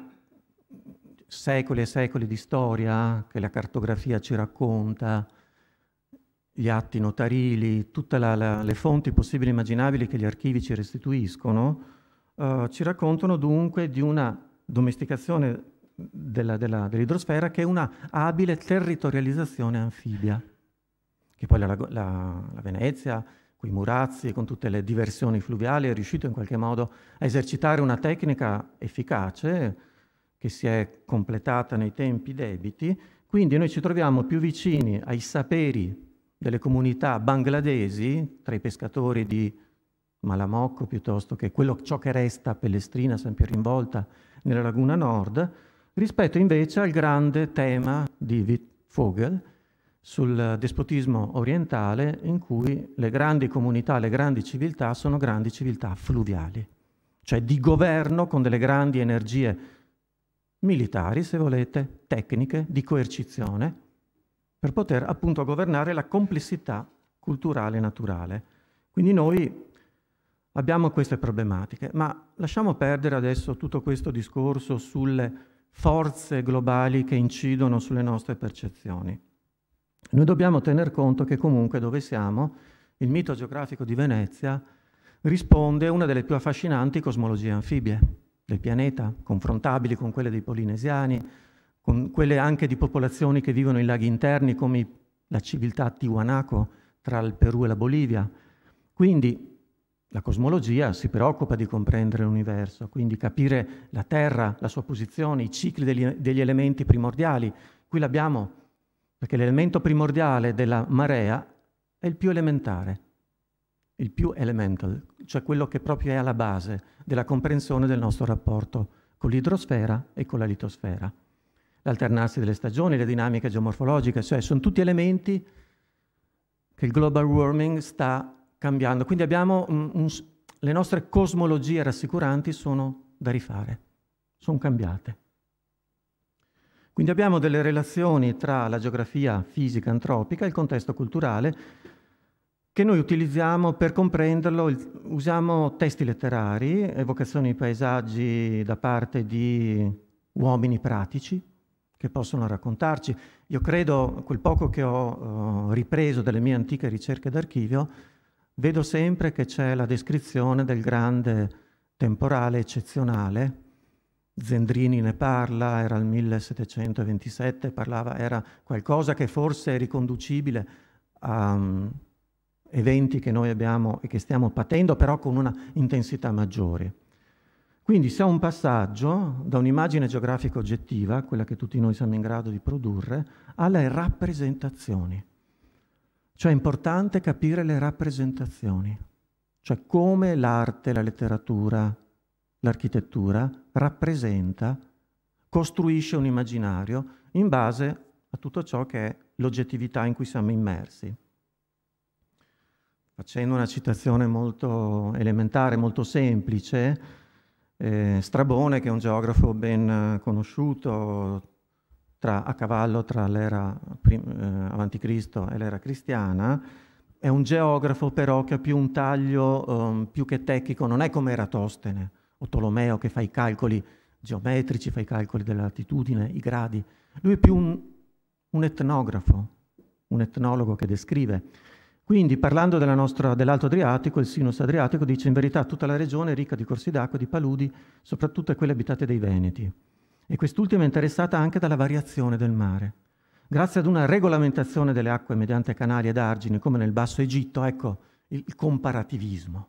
secoli e secoli di storia che la cartografia ci racconta, gli atti notarili, tutte la, la, le fonti possibili e immaginabili che gli archivi ci restituiscono, eh, ci raccontano dunque di una domesticazione della, della, dell'idrosfera che è una abile territorializzazione anfibia, che poi la, la, la Venezia, con i murazzi, e con tutte le diversioni fluviali, è riuscito in qualche modo a esercitare una tecnica efficace che si è completata nei tempi debiti, quindi noi ci troviamo più vicini ai saperi delle comunità bangladesi, tra i pescatori di Malamocco piuttosto che quello, ciò che resta a Pellestrina, sempre Volta, nella laguna nord, rispetto invece al grande tema di Wittfogel sul despotismo orientale in cui le grandi comunità, le grandi civiltà sono grandi civiltà fluviali, cioè di governo con delle grandi energie militari, se volete, tecniche di coercizione, per poter appunto governare la complessità culturale e naturale. Quindi noi abbiamo queste problematiche, ma lasciamo perdere adesso tutto questo discorso sulle forze globali che incidono sulle nostre percezioni. Noi dobbiamo tener conto che comunque dove siamo, il mito geografico di Venezia risponde a una delle più affascinanti cosmologie anfibie del pianeta, confrontabili con quelle dei polinesiani, con quelle anche di popolazioni che vivono in laghi interni come la civiltà Tiwanaku tra il Perù e la Bolivia. Quindi la cosmologia si preoccupa di comprendere l'universo, quindi capire la Terra, la sua posizione, i cicli degli, degli elementi primordiali. Qui l'abbiamo, perché l'elemento primordiale della marea è il più elementare, il più elemental, cioè quello che proprio è alla base della comprensione del nostro rapporto con l'idrosfera e con la litosfera. L'alternarsi delle stagioni, le dinamiche geomorfologiche, cioè sono tutti elementi che il global warming sta cambiando. Quindi abbiamo un, un, le nostre cosmologie rassicuranti sono da rifare, sono cambiate. Quindi abbiamo delle relazioni tra la geografia fisica antropica e il contesto culturale che noi utilizziamo per comprenderlo, usiamo testi letterari, evocazioni di paesaggi da parte di uomini pratici che possono raccontarci. Io credo, quel poco che ho eh, ripreso dalle mie antiche ricerche d'archivio, vedo sempre che c'è la descrizione del grande temporale eccezionale. Zendrini ne parla, era il 1727, parlava, era qualcosa che forse è riconducibile a um, eventi che noi abbiamo e che stiamo patendo, però con una intensità maggiore. Quindi c'è un passaggio da un'immagine geografica oggettiva, quella che tutti noi siamo in grado di produrre, alle rappresentazioni. Cioè è importante capire le rappresentazioni, cioè come l'arte, la letteratura, l'architettura rappresenta, costruisce un immaginario in base a tutto ciò che è l'oggettività in cui siamo immersi. Facendo una citazione molto elementare, molto semplice, eh, Strabone, che è un geografo ben conosciuto, tra, a cavallo tra l'era eh, avanti Cristo e l'era cristiana, è un geografo però che ha più un taglio um, più che tecnico, non è come Eratostene o Tolomeo che fa i calcoli geometrici, fa i calcoli dell'altitudine, i gradi. Lui è più un, un etnografo, un etnologo che descrive. Quindi parlando dell'Alto Adriatico, il Sinus Adriatico dice in verità tutta la regione è ricca di corsi d'acqua, di paludi, soprattutto quelle abitate dai Veneti e quest'ultima è interessata anche dalla variazione del mare. Grazie ad una regolamentazione delle acque mediante canali ed argini, come nel Basso Egitto, ecco il comparativismo.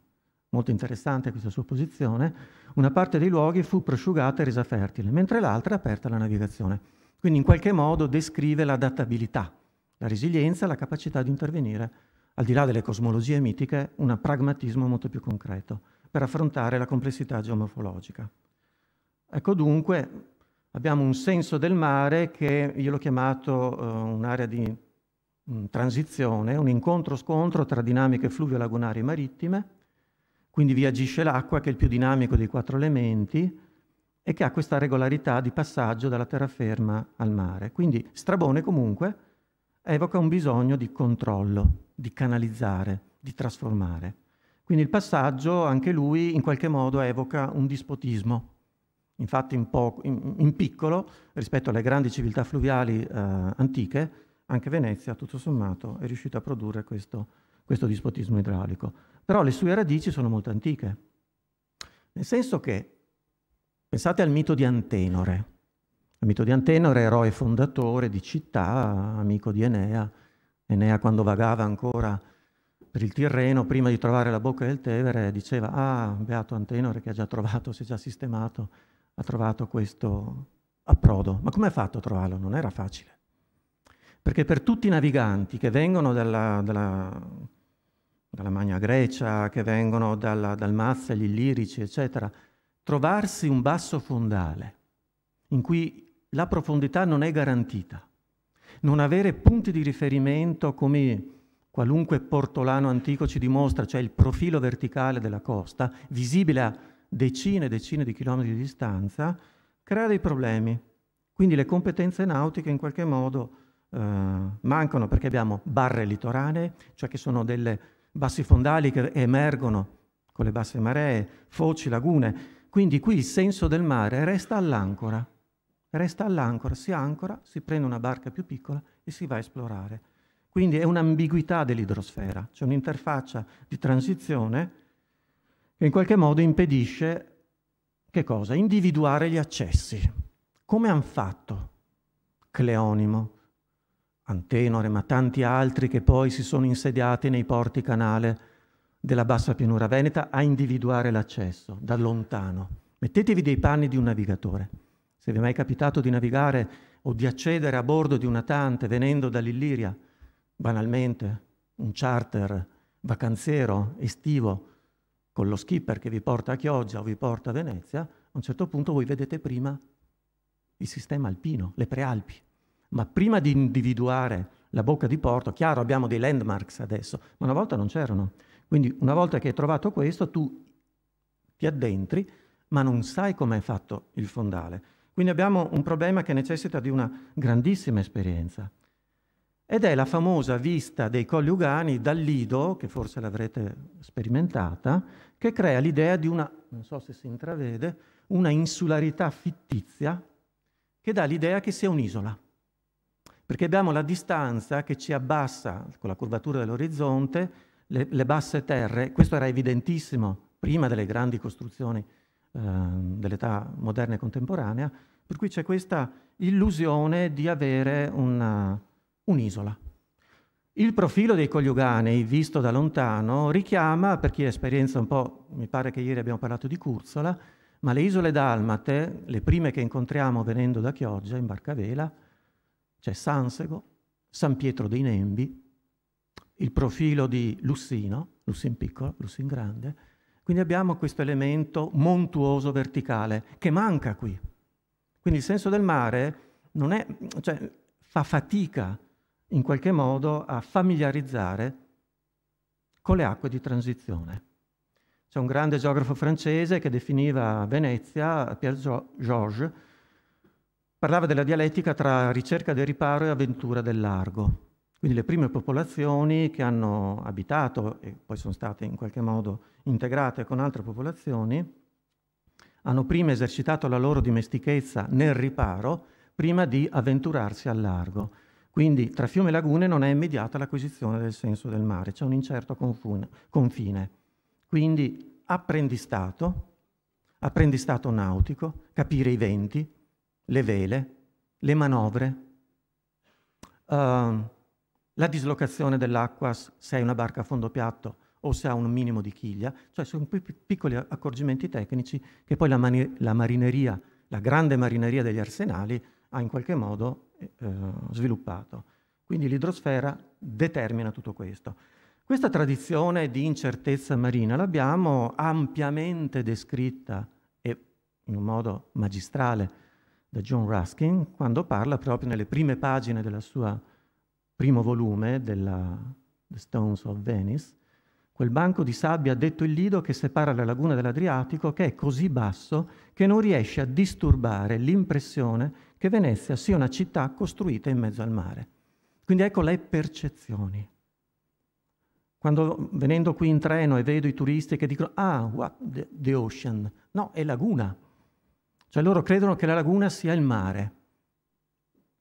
Molto interessante questa sua posizione. Una parte dei luoghi fu prosciugata e resa fertile, mentre l'altra è aperta alla navigazione. Quindi in qualche modo descrive l'adattabilità, la resilienza, la capacità di intervenire, al di là delle cosmologie mitiche, un pragmatismo molto più concreto per affrontare la complessità geomorfologica. Ecco dunque Abbiamo un senso del mare che io l'ho chiamato eh, un'area di mh, mm, transizione, un incontro-scontro tra dinamiche fluvio-lagunari e marittime, quindi vi agisce l'acqua che è il più dinamico dei quattro elementi e che ha questa regolarità di passaggio dalla terraferma al mare. Quindi Strabone comunque evoca un bisogno di controllo, di canalizzare, di trasformare. Quindi il passaggio, anche lui, in qualche modo evoca un dispotismo infatti in, poco, in, in piccolo rispetto alle grandi civiltà fluviali eh, antiche, anche Venezia tutto sommato è riuscita a produrre questo, questo dispotismo idraulico. Però le sue radici sono molto antiche, nel senso che pensate al mito di Antenore, il mito di Antenore, eroe fondatore di città, amico di Enea. Enea quando vagava ancora per il Tirreno, prima di trovare la bocca del Tevere, diceva, ah, beato Antenore che ha già trovato, si è già sistemato ha trovato questo approdo. Ma come ha fatto a trovarlo? Non era facile. Perché per tutti i naviganti che vengono dalla, dalla, dalla Magna Grecia, che vengono dalla, dal Mazza, gli Illirici, eccetera, trovarsi un basso fondale in cui la profondità non è garantita, non avere punti di riferimento come qualunque portolano antico ci dimostra, cioè il profilo verticale della costa, visibile a decine e decine di chilometri di distanza, crea dei problemi. Quindi le competenze nautiche in qualche modo eh, mancano perché abbiamo barre litoranee, cioè che sono delle bassi fondali che emergono con le basse maree, foci, lagune. Quindi qui il senso del mare resta all'ancora. Resta all'ancora, si ancora, si prende una barca più piccola e si va a esplorare. Quindi è un'ambiguità dell'idrosfera, c'è un'interfaccia di transizione che in qualche modo impedisce che cosa? Individuare gli accessi. Come hanno fatto Cleonimo, Antenore, ma tanti altri che poi si sono insediati nei porti canale della bassa pianura veneta a individuare l'accesso da lontano. Mettetevi dei panni di un navigatore. Se vi è mai capitato di navigare o di accedere a bordo di una tante venendo dall'Illiria, banalmente, un charter vacanziero, estivo, con lo skipper che vi porta a Chioggia o vi porta a Venezia, a un certo punto voi vedete prima il sistema alpino, le prealpi. Ma prima di individuare la bocca di porto, chiaro abbiamo dei landmarks adesso, ma una volta non c'erano. Quindi una volta che hai trovato questo, tu ti addentri, ma non sai com'è fatto il fondale. Quindi abbiamo un problema che necessita di una grandissima esperienza ed è la famosa vista dei Colli Ugani dal Lido, che forse l'avrete sperimentata, che crea l'idea di una, non so se si intravede, una insularità fittizia che dà l'idea che sia un'isola. Perché abbiamo la distanza che ci abbassa, con la curvatura dell'orizzonte, le, le, basse terre, questo era evidentissimo prima delle grandi costruzioni eh, dell'età moderna e contemporanea, per cui c'è questa illusione di avere una, un'isola. Il profilo dei Cogliuganei, visto da lontano, richiama, per chi ha esperienza un po', mi pare che ieri abbiamo parlato di Curzola, ma le isole Dalmate, le prime che incontriamo venendo da Chioggia, in barcavela, c'è Sansego, San Pietro dei Nembi, il profilo di Lussino, Lussin piccolo, Lussin grande, quindi abbiamo questo elemento montuoso verticale che manca qui. Quindi il senso del mare non è, cioè, fa fatica a in qualche modo a familiarizzare con le acque di transizione. C'è un grande geografo francese che definiva Venezia, Pierre Georges, parlava della dialettica tra ricerca del riparo e avventura del largo. Quindi le prime popolazioni che hanno abitato e poi sono state in qualche modo integrate con altre popolazioni, hanno prima esercitato la loro dimestichezza nel riparo prima di avventurarsi al largo. Quindi tra fiume e lagune non è immediata l'acquisizione del senso del mare, c'è un incerto confine. Quindi apprendistato, apprendistato nautico, capire i venti, le vele, le manovre, uh, la dislocazione dell'acqua se hai una barca a fondo piatto o se ha un minimo di chiglia, cioè sono piccoli accorgimenti tecnici che poi la, la marineria, la grande marineria degli arsenali, ha in qualche modo eh, eh, sviluppato. Quindi l'idrosfera determina tutto questo. Questa tradizione di incertezza marina l'abbiamo ampiamente descritta e in un modo magistrale da John Ruskin quando parla proprio nelle prime pagine del suo primo volume della The Stones of Venice quel banco di sabbia ha detto il Lido che separa la laguna dall'Adriatico, che è così basso che non riesce a disturbare l'impressione che Venezia sia una città costruita in mezzo al mare. Quindi ecco le percezioni. Quando venendo qui in treno e vedo i turisti che dicono ah, what, the, the ocean, no, è laguna. Cioè loro credono che la laguna sia il mare.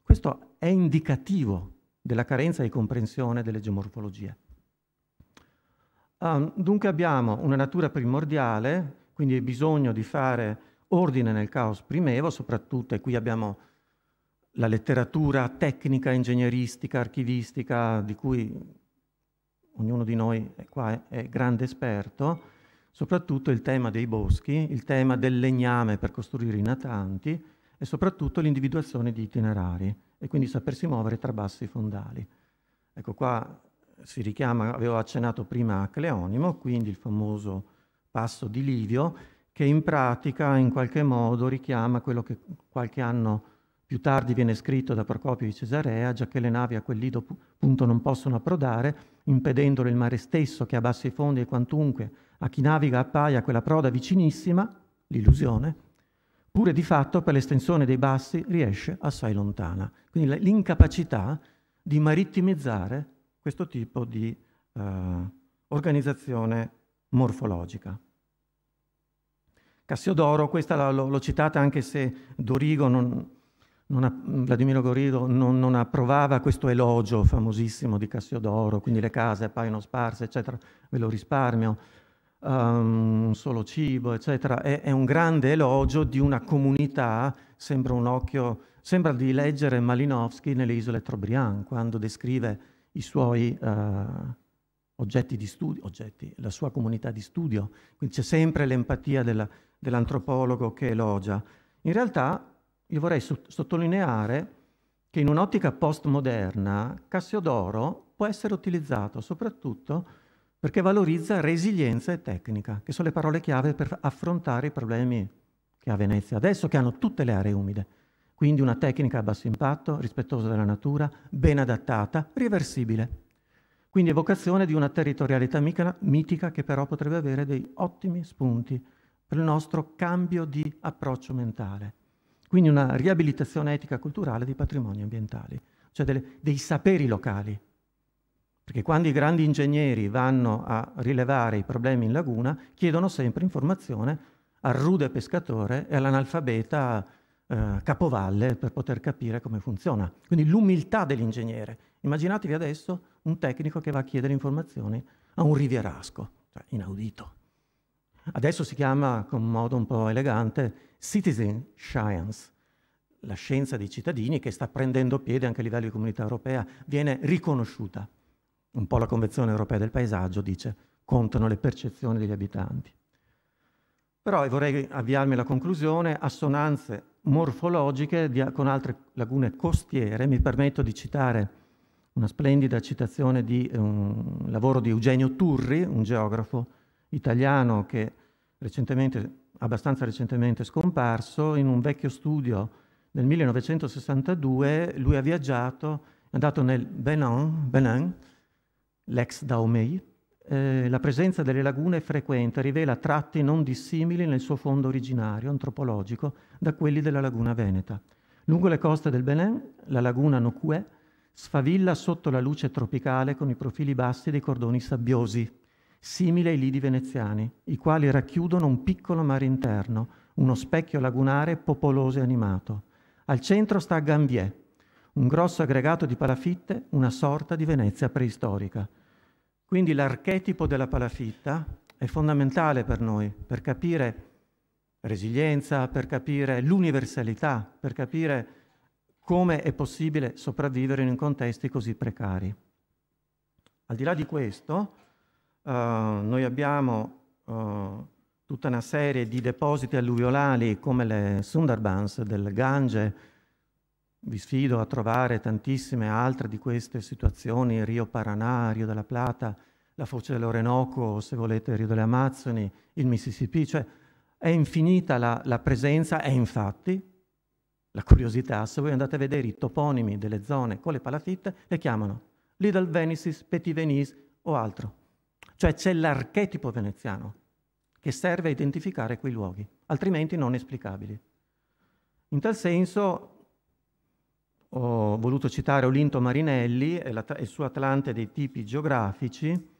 Questo è indicativo della carenza di comprensione delle geomorfologie. Um, dunque abbiamo una natura primordiale, quindi bisogno di fare ordine nel caos primevo, soprattutto, e qui abbiamo la letteratura tecnica, ingegneristica, archivistica, di cui ognuno di noi è, qua, è grande esperto, soprattutto il tema dei boschi, il tema del legname per costruire i natanti e soprattutto l'individuazione di itinerari e quindi sapersi muovere tra bassi fondali. Ecco qua si richiama, avevo accennato prima a Cleonimo, quindi il famoso passo di Livio, che in pratica in qualche modo richiama quello che qualche anno più tardi viene scritto da Procopio di Cesarea, già che le navi a quel lido punto non possono approdare, impedendolo il mare stesso che abbassi i fondi e quantunque a chi naviga appaia quella proda vicinissima, l'illusione, pure di fatto per l'estensione dei bassi riesce assai lontana. Quindi l'incapacità di marittimizzare questo tipo di eh, organizzazione morfologica. Cassiodoro, questa l'ho citata anche se Dorigo non, non, Vladimiro Gorido non, non, approvava questo elogio famosissimo di Cassiodoro, quindi le case appaiono sparse, eccetera, ve lo risparmio, um, solo cibo, eccetera. È, è, un grande elogio di una comunità, sembra un occhio, sembra di leggere Malinowski nelle isole Trobriand, quando descrive i suoi eh, oggetti di studio, oggetti, la sua comunità di studio, quindi c'è sempre l'empatia dell'antropologo che elogia. In realtà io vorrei sottolineare che in un'ottica postmoderna Cassiodoro può essere utilizzato soprattutto perché valorizza resilienza e tecnica, che sono le parole chiave per affrontare i problemi che ha Venezia adesso, che hanno tutte le aree umide. Quindi una tecnica a basso impatto, rispettosa della natura, ben adattata, riversibile. Quindi evocazione di una territorialità mitica che però potrebbe avere dei ottimi spunti per il nostro cambio di approccio mentale. Quindi una riabilitazione etica e culturale dei patrimoni ambientali, cioè delle, dei saperi locali. Perché quando i grandi ingegneri vanno a rilevare i problemi in laguna, chiedono sempre informazione al rude pescatore e all'analfabeta eh, capovalle per poter capire come funziona. Quindi l'umiltà dell'ingegnere. Immaginatevi adesso un tecnico che va a chiedere informazioni a un rivierasco, cioè inaudito. Adesso si chiama, con modo un po' elegante, citizen science, la scienza dei cittadini che sta prendendo piede anche a livello di comunità europea, viene riconosciuta. Un po' la Convenzione europea del paesaggio dice contano le percezioni degli abitanti. Però vorrei avviarmi alla conclusione, assonanze morfologiche di, con altre lagune costiere, mi permetto di citare una splendida citazione di eh, un lavoro di Eugenio Turri, un geografo italiano che recentemente, abbastanza recentemente scomparso, in un vecchio studio del 1962 lui ha viaggiato, è andato nel Benin, Benin l'ex Daomei, eh, la presenza delle lagune è frequente, rivela tratti non dissimili nel suo fondo originario antropologico da quelli della laguna veneta. Lungo le coste del Benin, la laguna Nokue sfavilla sotto la luce tropicale con i profili bassi dei cordoni sabbiosi, simili ai lidi veneziani, i quali racchiudono un piccolo mare interno, uno specchio lagunare popoloso e animato. Al centro sta Gambier, un grosso aggregato di palafitte, una sorta di Venezia preistorica. Quindi l'archetipo della palafitta è fondamentale per noi, per capire resilienza, per capire l'universalità, per capire come è possibile sopravvivere in contesti così precari. Al di là di questo, eh, noi abbiamo eh, tutta una serie di depositi alluvionali come le Sundarbans del Gange, vi sfido a trovare tantissime altre di queste situazioni, Rio Paranà, Rio della Plata, la foce dell'Orenoco, se volete Rio delle Amazzoni, il Mississippi, cioè è infinita la, la presenza e infatti la curiosità, se voi andate a vedere i toponimi delle zone con le palafitte, le chiamano Little Venice, Petit Venice o altro. Cioè c'è l'archetipo veneziano che serve a identificare quei luoghi, altrimenti non esplicabili. In tal senso ho voluto citare Olinto Marinelli e, la, il suo Atlante dei tipi geografici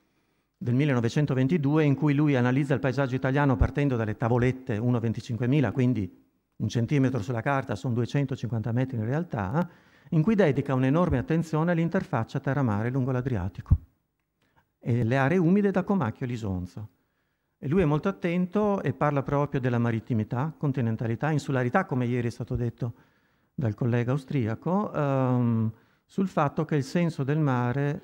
del 1922 in cui lui analizza il paesaggio italiano partendo dalle tavolette 1,25.000, quindi un centimetro sulla carta sono 250 metri in realtà, in cui dedica un'enorme attenzione all'interfaccia terra-mare lungo l'Adriatico e le aree umide da Comacchio e Lisonzo. E lui è molto attento e parla proprio della marittimità, continentalità, insularità, come ieri è stato detto, dal collega austriaco ehm, sul fatto che il senso del mare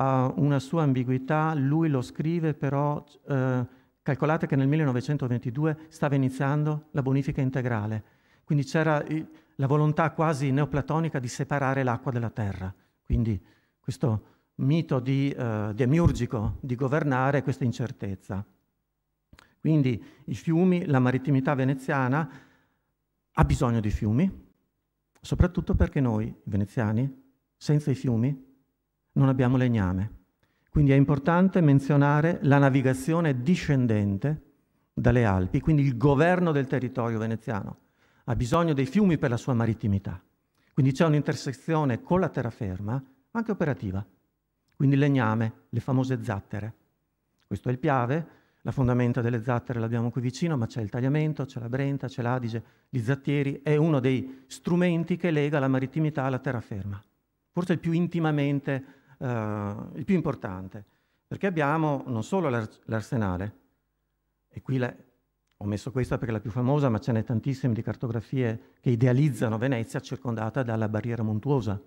ha una sua ambiguità, lui lo scrive però, eh, calcolate che nel 1922 stava iniziando la bonifica integrale, quindi c'era la volontà quasi neoplatonica di separare l'acqua dalla terra, quindi questo mito di, eh, demiurgico di governare questa incertezza. Quindi i fiumi, la marittimità veneziana ha bisogno di fiumi, soprattutto perché noi, veneziani, senza i fiumi non abbiamo legname. Quindi è importante menzionare la navigazione discendente dalle Alpi, quindi il governo del territorio veneziano. Ha bisogno dei fiumi per la sua marittimità. Quindi c'è un'intersezione con la terraferma, anche operativa. Quindi legname, le famose zattere. Questo è il Piave, la fondamenta delle zattere l'abbiamo qui vicino, ma c'è il tagliamento, c'è la Brenta, c'è l'Adige, gli zattieri, è uno dei strumenti che lega la marittimità alla terraferma, forse il più intimamente, eh, il più importante, perché abbiamo non solo l'arsenale, e qui la, ho messo questa perché è la più famosa, ma ce n'è tantissime di cartografie che idealizzano Venezia circondata dalla barriera montuosa.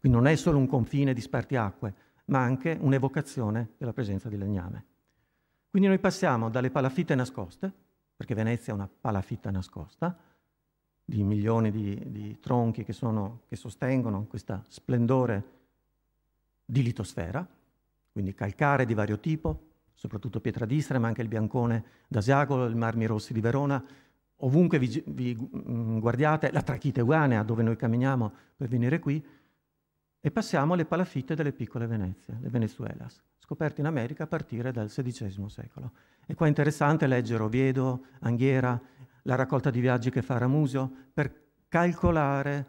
Quindi non è solo un confine di spartiacque, ma anche un'evocazione della presenza di legname. Quindi noi passiamo dalle palafitte nascoste, perché Venezia è una palafitta nascosta, di milioni di, di tronchi che, sono, che sostengono questo splendore di litosfera, quindi calcare di vario tipo, soprattutto pietra d'Istra, ma anche il biancone d'Asiago, i marmi rossi di Verona, ovunque vi, vi mm, guardiate, la trachite uganea dove noi camminiamo per venire qui, e passiamo alle palafitte delle piccole Venezie, le Venezuelas, scoperte in America a partire dal XVI secolo. E qua è interessante leggere Oviedo, Anghiera, la raccolta di viaggi che fa Ramusio, per calcolare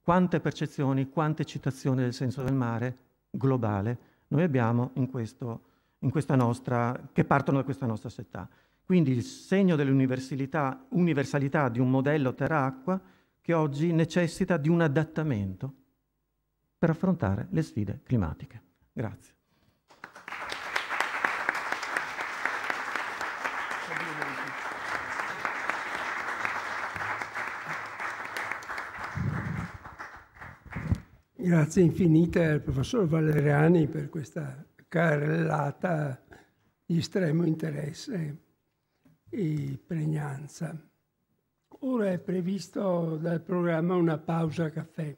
quante percezioni, quante citazioni del senso del mare globale noi abbiamo in questo, in nostra, che partono da questa nostra città. Quindi il segno dell'universalità di un modello terra-acqua che oggi necessita di un adattamento per affrontare le sfide climatiche. Grazie. Grazie infinite al professor Valeriani per questa carrellata di estremo interesse e pregnanza. Ora è previsto dal programma una pausa caffè.